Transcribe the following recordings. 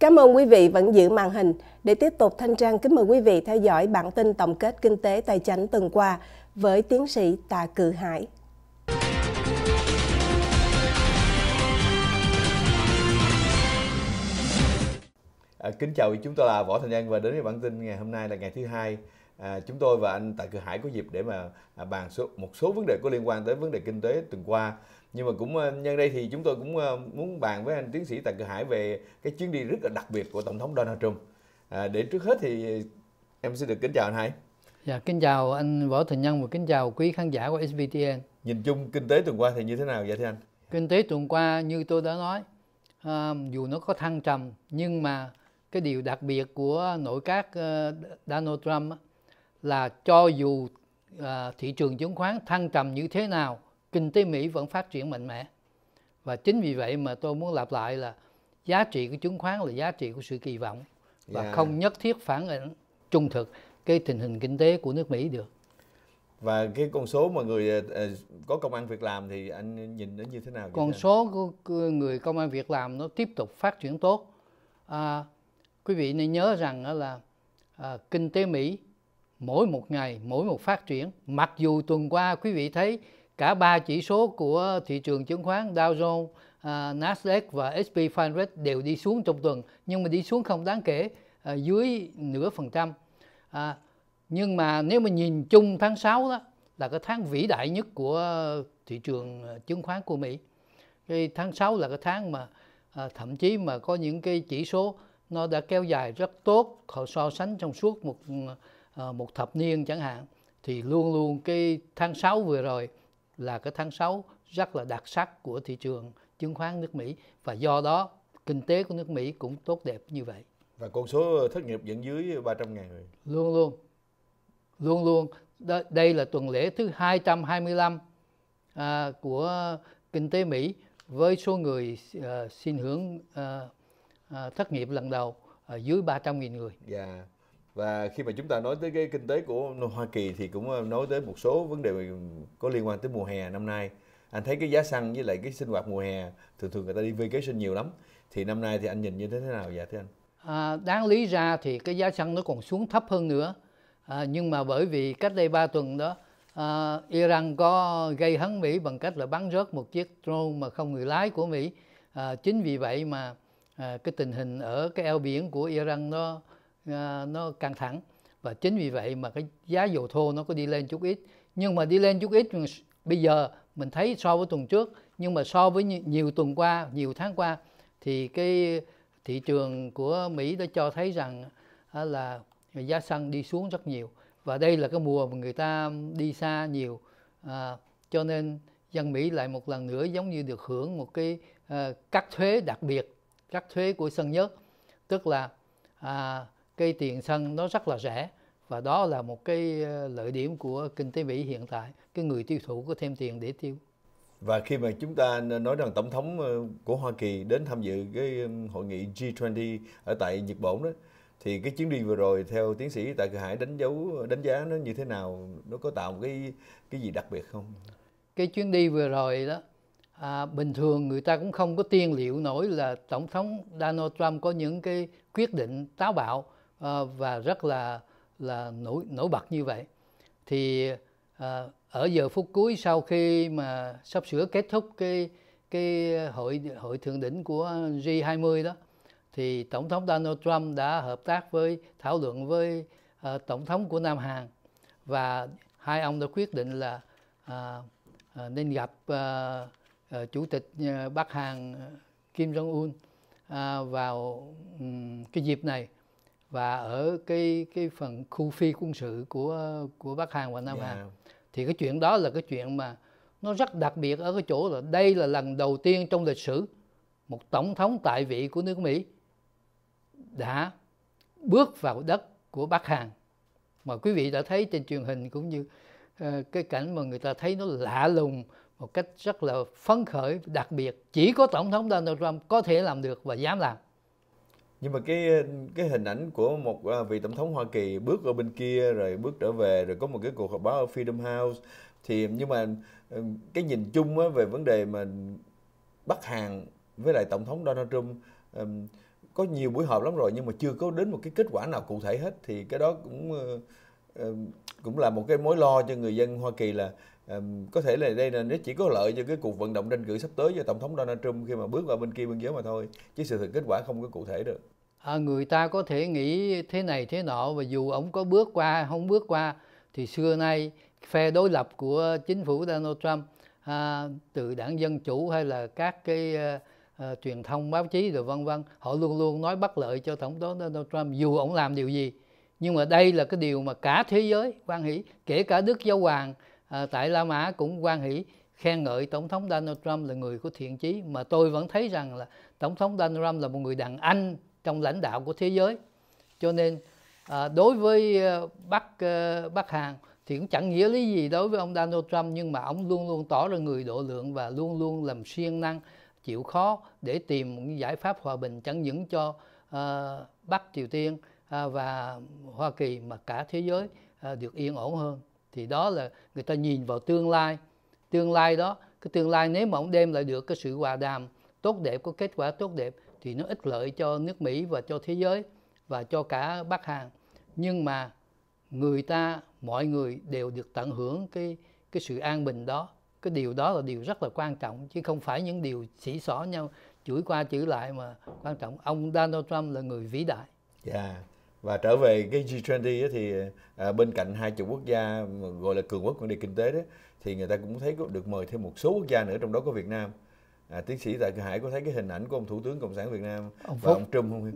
Cảm ơn quý vị vẫn giữ màn hình. Để tiếp tục thanh trang kính mời quý vị theo dõi bản tin tổng kết kinh tế tài chính tuần qua với tiến sĩ Tạ Cự Hải. À, kính chào chúng tôi là Võ Thành An và đến với bản tin ngày hôm nay là ngày thứ hai à, chúng tôi và anh Tạ Cự Hải có dịp để mà à, bàn số, một số vấn đề có liên quan tới vấn đề kinh tế tuần qua nhưng mà cũng ờ, nhân đây thì chúng tôi cũng ờ, muốn bàn với anh tiến sĩ Tạ Cửa Hải về cái chuyến đi rất là đặc biệt của tổng thống Donald Trump à, để trước hết thì em xin được kính chào anh Hải dạ kính chào anh võ thành nhân và kính chào quý khán giả của SBTN nhìn chung kinh tế tuần qua thì như thế nào vậy thưa anh kinh tế tuần qua như tôi đã nói à, dù nó có thăng trầm nhưng mà cái điều đặc biệt của nội các Donald Trump là cho dù thị trường chứng khoán thăng trầm như thế nào kinh tế Mỹ vẫn phát triển mạnh mẽ. Và chính vì vậy mà tôi muốn lặp lại là giá trị của chứng khoán là giá trị của sự kỳ vọng và yeah. không nhất thiết phản ảnh trung thực cái tình hình kinh tế của nước Mỹ được. Và cái con số mà người ờ, ờ, có công an việc làm thì anh nhìn nó như thế nào? Con số của người công an việc làm nó tiếp tục phát triển tốt. À, quý vị nên nhớ rằng là à, kinh tế Mỹ mỗi một ngày mỗi một phát triển. Mặc dù tuần qua quý vị thấy cả ba chỉ số của thị trường chứng khoán Dow Jones, à, Nasdaq và S&P 500 đều đi xuống trong tuần nhưng mà đi xuống không đáng kể à, dưới nửa phần trăm. À, nhưng mà nếu mà nhìn chung tháng 6 đó là cái tháng vĩ đại nhất của thị trường à, chứng khoán của Mỹ. Cái tháng 6 là cái tháng mà à, thậm chí mà có những cái chỉ số nó đã kéo dài rất tốt, so sánh trong suốt một à, một thập niên chẳng hạn thì luôn luôn cái tháng 6 vừa rồi là cái tháng 6 rất là đặc sắc của thị trường chứng khoán nước Mỹ và do đó kinh tế của nước Mỹ cũng tốt đẹp như vậy. Và con số thất nghiệp vẫn dưới 300 ngàn rồi. Luôn luôn. Luôn luôn. Đây là tuần lễ thứ 225 à, của kinh tế Mỹ với số người à, xin hưởng à, à, thất nghiệp lần đầu à, dưới 300.000 người. Yeah. Dạ và khi mà chúng ta nói tới cái kinh tế của Hoa Kỳ thì cũng ờ, nói tới một số vấn đề có liên quan tới mùa hè năm nay anh thấy cái giá xăng với lại cái sinh hoạt mùa hè thường thường người ta đi vacation nhiều lắm thì năm nay thì anh nhìn như thế nào vậy thưa anh à, đáng lý ra thì cái giá xăng nó còn xuống thấp hơn nữa à, nhưng mà bởi vì cách đây 3 tuần đó à, Iran có gây hấn Mỹ bằng cách là bắn rớt một chiếc drone mà không người lái của Mỹ à, chính vì vậy mà à, cái tình hình ở cái eo biển của Iran nó Ờ, nó căng thẳng và chính vì vậy mà cái giá dầu thô nó có đi lên chút ít nhưng mà đi lên chút ít bây giờ mình thấy so với tuần trước nhưng mà so với nhiều tuần qua nhiều tháng qua thì cái thị trường của Mỹ đã cho thấy rằng là giá xăng đi xuống rất nhiều và đây là cái mùa mà người ta đi xa nhiều à, cho nên dân Mỹ lại một lần nữa giống như được hưởng một cái à, ờ, cắt thuế đặc biệt cắt thuế của sân nhất tức là à, cây tiền xăng nó rất là rẻ và đó là một cái ờ, lợi điểm của kinh tế Mỹ hiện tại cái người tiêu thụ có thêm tiền để tiêu và khi mà chúng ta nói rằng tổng thống ờ, của Hoa Kỳ đến tham dự cái ờ, hội nghị G20 ở tại Nhật Bản đó thì cái chuyến đi vừa rồi theo tiến sĩ tại Cự Hải đánh dấu đánh giá nó như thế nào nó có tạo một cái cái gì đặc biệt không cái chuyến đi vừa rồi đó à, bình thường người ta cũng không có tiên liệu nổi là tổng thống Donald Trump có những cái quyết định táo bạo Ờ, và rất là là nổi nổi bật như vậy thì ờ, ở giờ phút cuối sau khi mà sắp sửa kết thúc cái cái hội hội thượng đỉnh của G20 đó thì tổng thống Donald Trump đã hợp tác với thảo luận với uh, tổng thống của Nam Hàn và hai ông đã quyết định là uh, uh, nên gặp uh, uh, chủ tịch uh, Bắc Hàn Kim Jong Un uh, vào um, cái dịp này và ở cái cái phần khu phi quân sự của của Bắc Hàn và Nam yeah. Dạ. Hàn thì cái chuyện đó là cái chuyện mà nó rất đặc biệt ở cái chỗ là đây là lần đầu tiên trong lịch sử một tổng thống tại vị của nước Mỹ đã bước vào đất của Bắc Hàn mà quý vị đã thấy trên truyền hình cũng như uh, cái cảnh mà người ta thấy nó lạ lùng một cách rất là phấn khởi đặc biệt chỉ có tổng thống Donald Trump có thể làm được và dám làm nhưng mà cái cái hình ảnh của một à, vị tổng thống Hoa Kỳ bước ở bên kia rồi bước trở về rồi có một cái cuộc họp báo ở Freedom House thì nhưng mà ừ, cái nhìn chung á, về vấn đề mà bắt hàng với lại tổng thống Donald Trump um, có nhiều buổi họp lắm rồi nhưng mà chưa có đến một cái kết quả nào cụ thể hết thì cái đó cũng uh, cũng là một cái mối lo cho người dân Hoa Kỳ là có thể là đây là nó chỉ có lợi cho cái cuộc vận động tranh cử sắp tới cho tổng thống Donald Trump khi mà bước vào bên kia biên giới mà thôi chứ sự thực kết quả không có cụ thể được à, người ta có thể nghĩ thế này thế nọ và dù ông có bước qua không bước qua thì xưa nay phe đối lập của chính phủ Donald Trump à, từ đảng dân chủ hay là các cái à, à, truyền thông báo chí rồi vân vân họ luôn luôn nói bất lợi cho tổng thống Donald Trump dù ông làm điều gì nhưng mà đây là cái điều mà cả thế giới quan hỷ kể cả Đức Giáo Hoàng à, tại La Mã cũng quan hỷ khen ngợi tổng thống Donald Trump là người có thiện chí mà tôi vẫn thấy rằng là tổng thống Donald Trump là một người đàn anh trong lãnh đạo của thế giới cho nên à, đối với ờ, Bắc Bắc Hàn thì cũng chẳng nghĩa lý gì đối với ông Donald Trump nhưng mà ông luôn luôn tỏ ra người độ lượng và luôn luôn làm siêng năng chịu khó để tìm những giải pháp hòa bình chẳng những cho uh, Bắc Triều Tiên uh, và Hoa Kỳ mà cả thế giới uh, được yên ổn hơn thì đó là người ta nhìn vào tương lai tương lai đó cái tương lai nếu mà ông đem lại được cái sự hòa đàm tốt đẹp có kết quả tốt đẹp thì nó ích lợi cho nước Mỹ và cho thế giới và cho cả Bắc Hàn nhưng mà người ta mọi người đều được tận hưởng cái cái sự an bình đó cái điều đó là điều rất là quan trọng chứ không phải những điều xỉ xỏ nhau chửi qua chửi lại mà quan trọng ông Donald Trump là người vĩ đại. Yeah. Dạ và trở về cái G20 thì à, bên cạnh hai chục quốc gia gọi là cường quốc vấn đề kinh tế đó thì người ta cũng thấy có được mời thêm một số quốc gia nữa trong đó có Việt Nam à, tiến sĩ tại Hải có thấy cái hình ảnh của ông thủ tướng cộng sản Việt Nam ông và ông Trump không?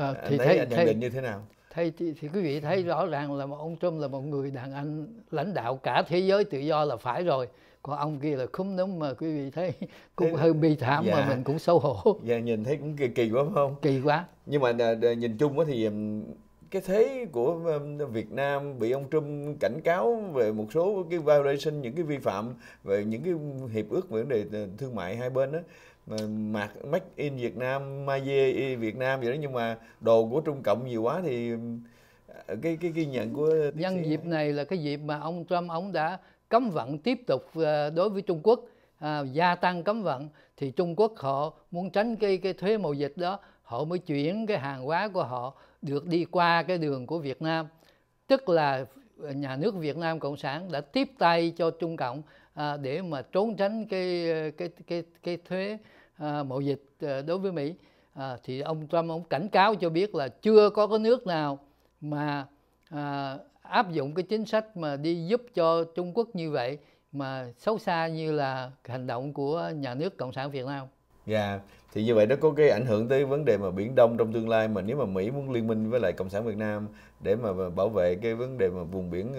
À, thì thấy, thấy anh nhận thấy, định như thế nào? Thấy thì, thì quý vị thấy rõ ràng là ông Trump là một người đàn anh lãnh đạo cả thế giới tự do là phải rồi còn ông kia là khúm núm mà quý vị thấy cũng thế, hơi bi thảm dạ, mà mình cũng xấu hổ dạ nhìn thấy cũng kỳ kỳ quá phải không kỳ quá nhưng mà nhìn chung thì cái thế của Việt Nam bị ông Trump cảnh cáo về một số cái violation những cái vi phạm về những cái hiệp ước về vấn đề ờ, thương mại hai bên đó mà mạc make in Việt Nam, made Việt Nam vậy đó nhưng mà đồ của Trung Cộng nhiều quá thì ờ, cái cái ghi nhận của nhân dịp này là cái dịp mà ông Trump ông đã cấm vận tiếp tục ờ, đối với Trung Quốc à, gia tăng cấm vận thì Trung Quốc họ muốn tránh cái cái thuế mậu dịch đó họ mới chuyển cái hàng hóa của họ được đi qua cái đường của Việt Nam tức là nhà nước Việt Nam Cộng sản đã tiếp tay cho Trung Cộng à, để mà trốn tránh cái cái cái cái thuế à, mậu dịch à, đối với Mỹ à, thì ông Trump ông cảnh cáo cho biết là chưa có cái nước nào mà à, áp dụng cái chính sách mà đi giúp cho Trung Quốc như vậy mà xấu xa như là hành động của nhà nước Cộng sản Việt Nam. Dạ, yeah. thì như vậy nó có cái ảnh hưởng tới vấn đề mà Biển Đông trong tương lai mà nếu mà Mỹ muốn liên minh với lại Cộng sản Việt Nam để mà bảo vệ cái vấn đề mà vùng biển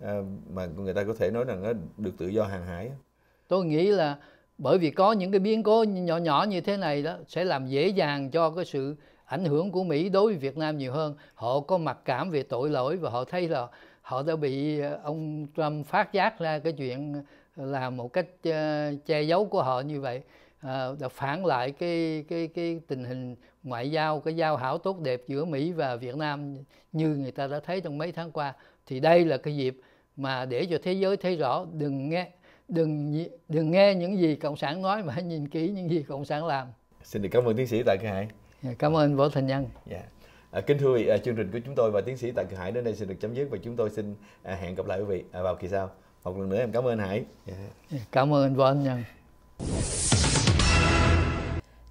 ờ, mà người ta có thể nói rằng nó được tự do hàng hải. Tôi nghĩ là bởi vì có những cái biến cố nhỏ nhỏ như thế này đó sẽ làm dễ dàng cho cái sự ảnh hưởng của Mỹ đối với Việt Nam nhiều hơn. Họ có mặc cảm về tội lỗi và họ thấy là họ đã bị ờ, ông Trump phát giác ra cái chuyện là một cách ờ, che giấu của họ như vậy đã à, phản lại cái cái cái tình hình ngoại giao cái giao hảo tốt đẹp giữa Mỹ và Việt Nam như người ta đã thấy trong mấy tháng qua thì đây là cái dịp mà để cho thế giới thấy rõ đừng nghe đừng đừng nghe những gì cộng sản nói mà hãy nhìn kỹ những gì cộng sản làm xin được cảm ơn tiến sĩ Tạ Kỳ Hải dạ, cảm ơn võ thành nhân yeah. Dạ. À, kính thưa quý vị, à, chương trình của chúng tôi và tiến sĩ Tạ Kỳ Hải đến đây xin được chấm dứt và chúng tôi xin à, hẹn gặp lại quý vị à, vào kỳ sau. Một lần nữa em cảm ơn Hải. Yeah. Dạ. Cảm ơn Võ Anh Nhân.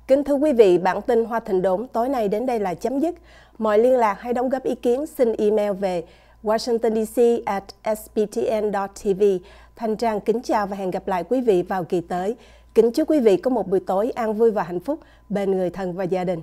Kính thưa quý vị, bản tin Hoa Thịnh Đốn tối nay đến đây là chấm dứt. Mọi liên lạc hay đóng góp ý kiến xin email về washingtondc at tv Thanh Trang kính chào và hẹn gặp lại quý vị vào kỳ tới. Kính chúc quý vị có một buổi tối an vui và hạnh phúc bên người thân và gia đình.